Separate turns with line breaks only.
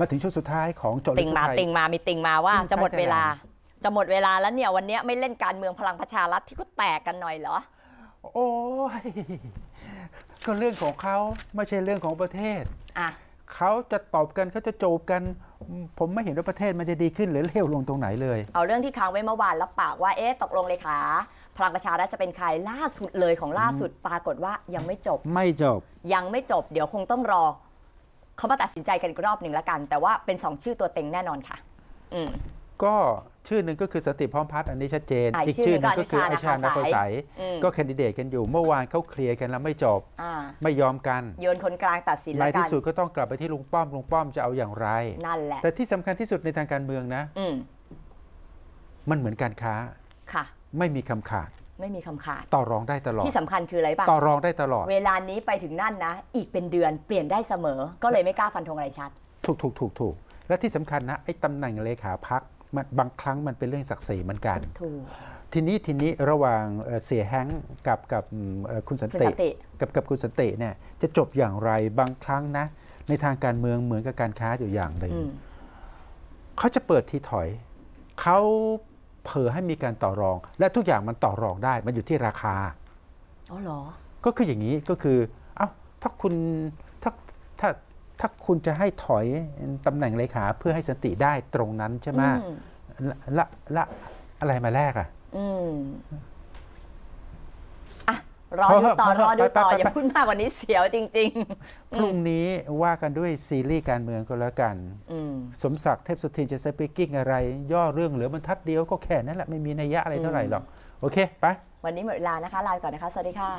มาถึงช่วงสุดท้ายของโจดติงมาติง
มามีติงมาว่า จะหมดเวลา จะหมดเวลาแล้วเนี่ยวันนี้ไม่เล่นการเมืองพลังประชารัฐที่เขาแตกกันหน่อยเหรอ
โอ้ยก็เรื่องของเขาไม่ใช่เรื่องของประเทศอ่ะเขาจะตอบกันเขาจะโจบกัน ผมไม่เห็นว่าประเทศมันจะดีขึ้น หรือเลวลงตรงไหนเลย
เอาเรื่องที่ค้างไว้เมื่อวานแล้วปากว่าเอ๊ะตกลงเลยขา พลังประชารัฐจะเป็นใครล่าสุดเลยของล่าสุดปรากฏว่ายังไม่จบ ไม่จบ ยังไม่จบเดี๋ยวคงต้องรอเขามาตัดสินใจกันอีกรอบหนึ่งละกัน แต่ว่าเป็นสองชื่อตัวเต็งแน่นอนค่ะ
ก็ชื่อหนึ่งก็คือสติพร้อมพัฒน์อันนี้ชัดเจน อีกชื่อหนึ่งก็คืออนชานาคสยก็แคนดิเดตกันอยู่ เมื่อวานเขาเคลียร์กันแล้วไม่จบไม่ยอมกัน
โยนคนกลางตัดสินในที่สุดก
็ต้องกลับไปที่ลุงป้อมลุงป้อมจะเอาอย่างไรนั่นแหละแต่ที่สำคัญที่สุดในทางการเมืองนะมันเหมือนการค้าไม่มีคำขาด
ไม่มีคำขาด
ต่อรองได้ตลอดที่สำคัญคืออะไรบ้างต่อรองได้ตลอดเว
ลานี้ไปถึงนั่นนะ อีกเป็นเดือนเปลี่ยนได้เสมอ ก็เลยไม่กล้าฟันธงอะไรชัด
ถูกถูกถูกถูกและที่สำคัญนะไอ้ตำแหน่งเลขาพักมันบางครั้งมันเป็นเรื่องศักดิ์ศรีเหมือนกันถูกทีนี้ทีนี้ระหว่างเสียแฮงกับกับคุณสันติกับกับคุณสันติเนี่ย จะจบอย่างไรบางครั้งนะ ในทางการเมืองเหมือนกับการค้าอยู่อย่างหนึ่งเขาจะเปิดทีถอยเขาเพอให้มีการต่อรอง และทุกอย่างมันต่อรองได้มันอยู่ที่ราคา อ๋อเหรอ ก็คืออย่างนี้ก็คือ เอ้าถ้าคุณถ้าถ้าถ้าคุณจะให้ถอยตำแหน่งเลขา เพื่อให้สันติได้ตรงนั้นใช่ไหมละละละอะไรมาแรกอ่ะ
รอดูต่อ รอดูต่อ อย่าพูดมากกว่านี้เสียวจริง ๆ พรุ่ง
นี้ว่ากันด้วยซีรีส์การเมืองก็แล้วกัน สมศักดิ์เทพสุทินจะสปีกิ้งอะไร ย่อเรื่องเหลือบรรทัดเดียวก็แค่นั้นแหละ ไม่มีนัยยะอะไรเท่าไหร่หรอก โอเค ไป
วันนี้หมดเวลานะคะ ลาไปก่อนนะคะสวัสดีค่ะ